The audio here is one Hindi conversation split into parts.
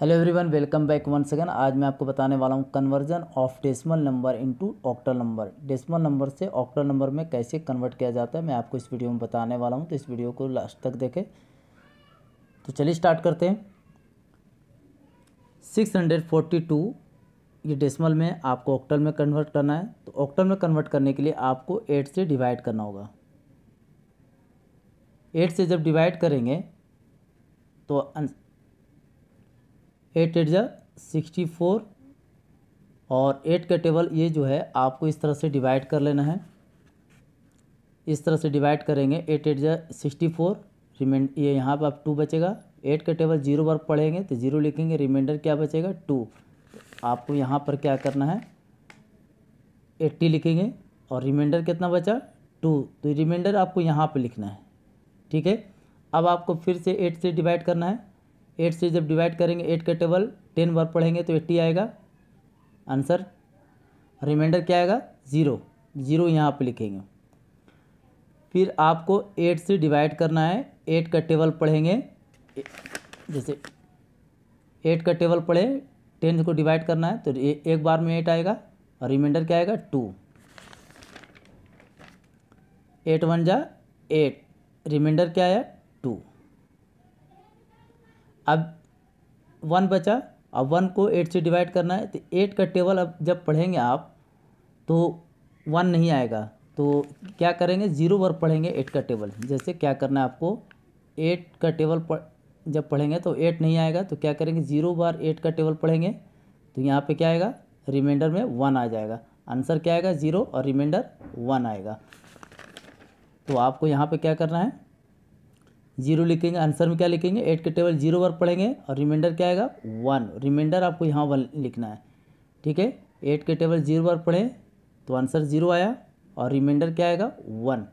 hello everyone welcome back one second आज मैं आपको बताने वाला हूँ conversion of decimal number into octal number decimal number से ऑक्टल नंबर में कैसे कन्वर्ट किया जाता है मैं आपको इस वीडियो में बताने वाला हूँ तो इस वीडियो को लास्ट तक देखें तो चलिए स्टार्ट करते हैं सिक्स हंड्रेड फोर्टी टू ये डेसिमल में आपको ऑक्टल में कन्वर्ट करना है तो ऑक्टल में कन्वर्ट करने के लिए आपको एट से डिवाइड करना होगा एट से जब डिवाइड करेंगे तो एट एट जा सिक्सटी फोर और एट का टेबल ये जो है आपको इस तरह से डिवाइड कर लेना है इस तरह से डिवाइड करेंगे एट एट जा सिक्सटी फोर रिमाइंड ये यहाँ पर आप टू बचेगा एट का टेबल जीरो बार पढ़ेंगे तो जीरो लिखेंगे रिमाइंडर क्या बचेगा टू आपको यहाँ पर क्या करना है एट्टी लिखेंगे और रिमाइंडर कितना बचा टू तो रिमाइंडर आपको यहाँ पर लिखना है ठीक है अब आपको फिर से एट से डिवाइड करना है एट से जब डिवाइड करेंगे एट का टेबल टेन बार पढ़ेंगे तो एट्टी आएगा आंसर रिमाइंडर क्या आएगा ज़ीरो ज़ीरो यहाँ पे लिखेंगे फिर आपको एट से डिवाइड करना है एट का टेबल पढ़ेंगे जैसे एट का टेबल पढ़े टेन को डिवाइड करना है तो ए, एक बार में एट आएगा और रिमाइंडर क्या आएगा टू एट वन जा एट रिमाइंडर क्या आया टू अब वन बचा अब वन को एट से डिवाइड करना है तो एट का टेबल अब जब पढ़ेंगे आप तो वन नहीं आएगा तो क्या करेंगे ज़ीरो बार पढ़ेंगे एट का टेबल जैसे क्या करना है आपको एट का टेबल पढ़ जब पढ़ेंगे तो एट नहीं आएगा तो क्या करेंगे ज़ीरो बार एट का टेबल पढ़ेंगे तो यहाँ पे क्या आएगा रिमाइंडर में वन आ जाएगा आंसर क्या आएगा ज़ीरो और रिमाइंडर वन आएगा तो आपको यहाँ पे क्या करना है जीरो लिखेंगे आंसर में क्या लिखेंगे एट के टेबल जीरो बार पढ़ेंगे और रिमाइंडर क्या आएगा वन रिमाइंडर आपको यहाँ वन लिखना है ठीक है एट के टेबल जीरो बार पढ़ें तो आंसर जीरो आया और रिमाइंडर क्या आएगा वन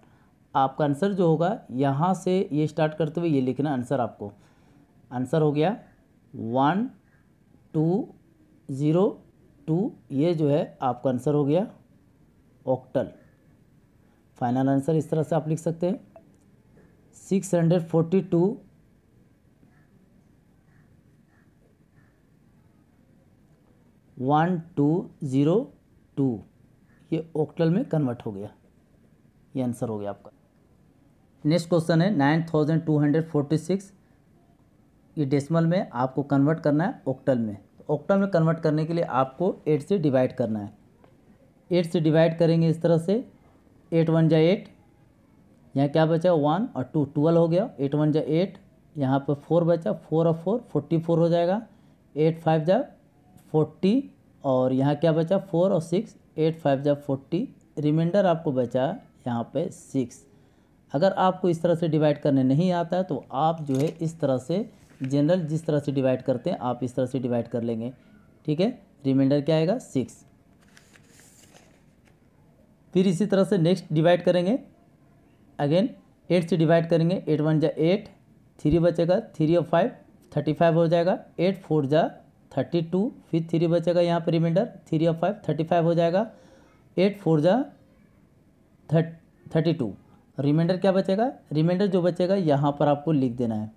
आपका आंसर जो होगा यहाँ से ये स्टार्ट करते हुए ये लिखना आंसर आपको आंसर हो गया वन टू ज़ीरो टू ये जो है आपका आंसर हो गया ऑक्टल फाइनल आंसर इस तरह से आप लिख सकते हैं six hundred forty two one two zero two ये ऑक्टल में कन्वर्ट हो गया ये आंसर हो गया आपका नेक्स्ट क्वेश्चन है nine thousand two hundred forty six ये डेसिमल में आपको कन्वर्ट करना है ऑक्टल में ऑक्टल में कन्वर्ट करने के लिए आपको एट से डिवाइड करना है एट से डिवाइड करेंगे इस तरह से एट वन जाए एट यहाँ क्या बचा वन और टू ट्वेल्व हो गया एट वन जै एट यहाँ पर फोर बचा फोर और फोर फोर्टी फोर हो जाएगा एट फाइव जा फोर्टी और यहाँ क्या बचा फोर और सिक्स एट फाइव जा फोर्टी रिमाइंडर आपको बचा यहाँ पे सिक्स अगर आपको इस तरह से डिवाइड करने नहीं आता है तो आप जो है इस तरह से जनरल जिस तरह से डिवाइड करते हैं आप इस तरह से डिवाइड कर लेंगे ठीक है रिमाइंडर क्या आएगा सिक्स फिर इसी तरह से नेक्स्ट डिवाइड करेंगे अगेन एट से डिवाइड करेंगे एट वन जा एट थ्री बचेगा थ्री और फाइव थर्टी फाइव हो जाएगा एट फोर जा थर्टी टू फिर थ्री बचेगा यहाँ पर रिमाइंडर थ्री और फाइव थर्टी फाइव हो जाएगा एट फोर जा थर्टी टू रिमाइंडर क्या बचेगा रिमाइंडर जो बचेगा यहाँ पर आपको लिख देना है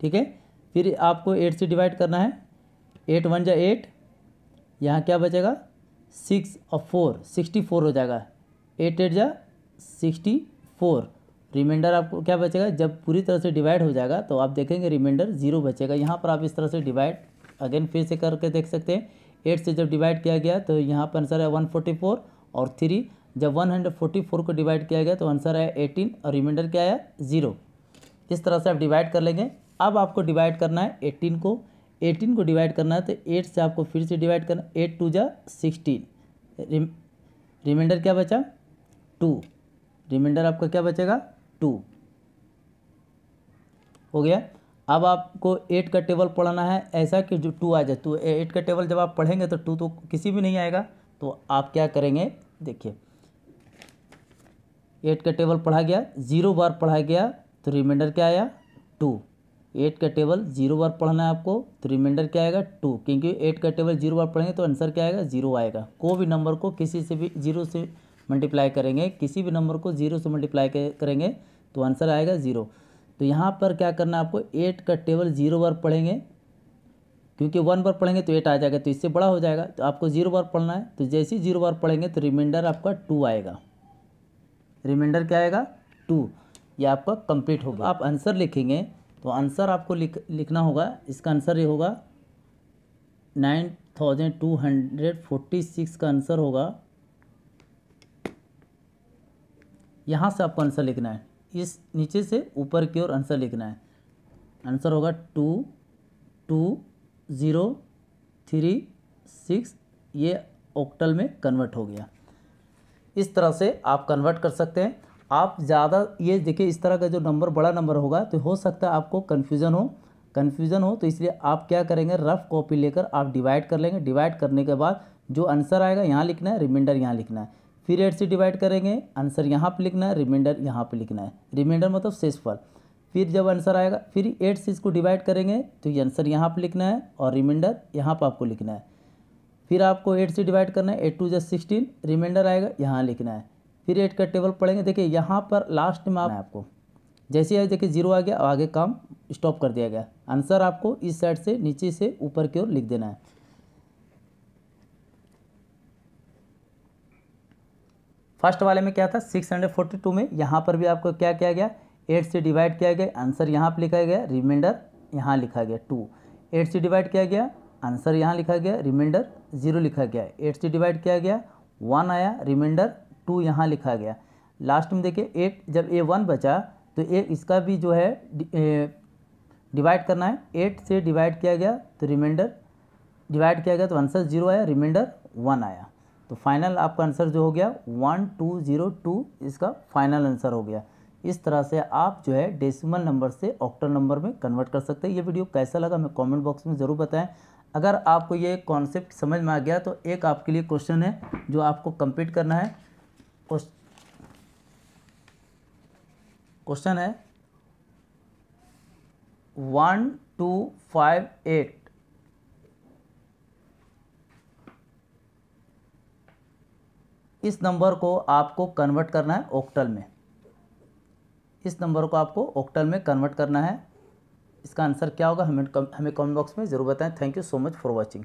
ठीक है फिर आपको एट से डिवाइड करना है एट वन जा एट यहाँ क्या बचेगा सिक्स और फोर सिक्सटी फोर हो जाएगा एट एट जा सिक्सटी फोर रिमाइंडर आपको क्या बचेगा जब पूरी तरह से डिवाइड हो जाएगा तो आप देखेंगे रिमाइंडर जीरो बचेगा यहाँ पर आप इस तरह से डिवाइड अगेन फिर से करके देख सकते हैं एट से जब डिवाइड किया गया तो यहाँ पर आंसर है वन फोर्टी फोर और थ्री जब वन हंड्रेड फोर्टी फोर को डिवाइड किया गया तो आंसर है एटीन और रिमाइंडर क्या आया जीरो इस तरह से आप डिवाइड कर लेंगे अब आपको डिवाइड करना है एटीन को एटीन को डिवाइड करना है तो एट से आपको फिर से डिवाइड करना एट टू जा सिक्सटीन रिमाइंडर क्या बचा टू रिमाइंडर आपका क्या बचेगा टू हो गया अब आपको एट का टेबल पढ़ना है ऐसा कि जो टू आ जाए तो एट का टेबल जब आप पढ़ेंगे तो टू तो किसी भी नहीं आएगा तो आप क्या करेंगे देखिए एट का टेबल पढ़ा गया ज़ीरो बार पढ़ा गया तो रिमाइंडर क्या आया टू एट का टेबल जीरो बार पढ़ना है आपको तो रिमाइंडर क्या आएगा टू क्योंकि एट का टेबल जीरो बार पढ़ेंगे तो आंसर क्या आएगा जीरो आएगा कोई भी नंबर को किसी से भी जीरो से मल्टीप्लाई करेंगे किसी भी नंबर को ज़ीरो से मल्टीप्लाई करेंगे तो आंसर आएगा ज़ीरो तो यहाँ पर क्या करना है आपको एट का टेबल ज़ीरो बार पढ़ेंगे क्योंकि वन बार पढ़ेंगे तो एट आ जाएगा तो इससे बड़ा हो जाएगा तो आपको ज़ीरो बार पढ़ना है तो जैसे ही ज़ीरो बार पढ़ेंगे तो रिमाइंडर आपका टू आएगा रिमाइंडर क्या आएगा टू ये आपका कंप्लीट होगा आप आंसर लिखेंगे तो आंसर आपको लिख लिखना होगा इसका आंसर ये होगा nine thousand two hundred forty six का आंसर होगा यहाँ से आपको आंसर लिखना है इस नीचे से ऊपर की ओर आंसर लिखना है आंसर होगा two two zero three six ये ऑक्टल में कन्वर्ट हो गया इस तरह से आप कन्वर्ट कर सकते हैं आप ज़्यादा ये देखिए इस तरह का जो नंबर बड़ा नंबर होगा तो हो सकता है आपको कन्फ्यूज़न हो कन्फ्यूज़न हो तो इसलिए आप क्या करेंगे रफ़ कॉपी लेकर आप डिवाइड कर लेंगे डिवाइड करने के बाद जो आंसर आएगा यहाँ लिखना है रिमाइंडर यहाँ लिखना है फिर एट से डिवाइड करेंगे आंसर यहाँ पर लिखना है रिमाइंडर यहाँ पर लिखना है रिमाइंडर मतलब शेषफल फिर जब आंसर आएगा फिर एट से इसको डिवाइड करेंगे तो ये आंसर यहाँ पर लिखना है और रिमाइंडर यहाँ पर आपको लिखना है फिर आपको एट से डिवाइड करना है एट टू जै सिक्सटीन रिमाइंडर आएगा यहाँ लिखना है फिर एट का टेबल पढ़ेंगे देखिए यहाँ पर लास्ट में आप आपको जैसे है देखिए जीरो आ गया आगे काम स्टॉप कर दिया गया आंसर आपको इस साइड से नीचे से ऊपर की ओर लिख देना है फर्स्ट वाले में क्या था 642 में यहाँ पर भी आपको क्या किया गया एट से डिवाइड किया गया आंसर यहाँ पर लिखा गया रिमाइंडर यहाँ लिखा गया टू एट से डिवाइड किया गया आंसर यहाँ लिखा गया रिमाइंडर जीरो लिखा गया एट से डिवाइड किया गया वन आया रिमाइंडर टू यहाँ लिखा गया लास्ट में देखिए एट जब ए वन बचा तो ए इसका भी जो है डिवाइड करना है एट से डिवाइड किया गया तो रिमाइंडर डिवाइड किया गया तो आंसर जीरो आया रिमाइंडर वन आया तो फाइनल आपका आंसर जो हो गया वन टू ज़ीरो टू इसका फाइनल आंसर हो गया इस तरह से आप जो है डेसिमल नंबर से ऑक्टल नंबर में कन्वर्ट कर सकते हैं ये वीडियो कैसा लगा हमें कमेंट बॉक्स में ज़रूर बताएं अगर आपको ये कॉन्सेप्ट समझ में आ गया तो एक आपके लिए क्वेश्चन है जो आपको कंप्लीट करना है क्वेश्चन है वन टू फाइव एट इस नंबर को आपको कन्वर्ट करना है ऑक्टल में इस नंबर को आपको ऑक्टल में कन्वर्ट करना है इसका आंसर क्या होगा हमें हमें कमेंट बॉक्स में ज़रूर बताएं thank you so much for watching